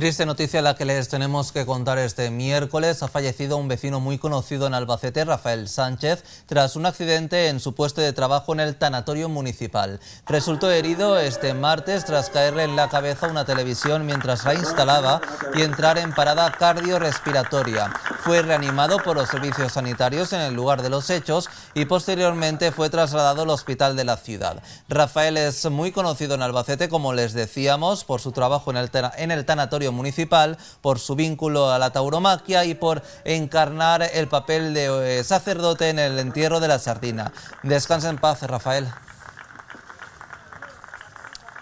Triste noticia la que les tenemos que contar este miércoles. Ha fallecido un vecino muy conocido en Albacete, Rafael Sánchez, tras un accidente en su puesto de trabajo en el tanatorio municipal. Resultó herido este martes tras caerle en la cabeza una televisión mientras la instalaba y entrar en parada cardiorrespiratoria fue reanimado por los servicios sanitarios en el lugar de los hechos y posteriormente fue trasladado al hospital de la ciudad. Rafael es muy conocido en Albacete, como les decíamos, por su trabajo en el, tanatorio municipal, por su vínculo a la tauromaquia y por encarnar el papel de eh, sacerdote en el entierro de la sardina. Descansa en paz, Rafael.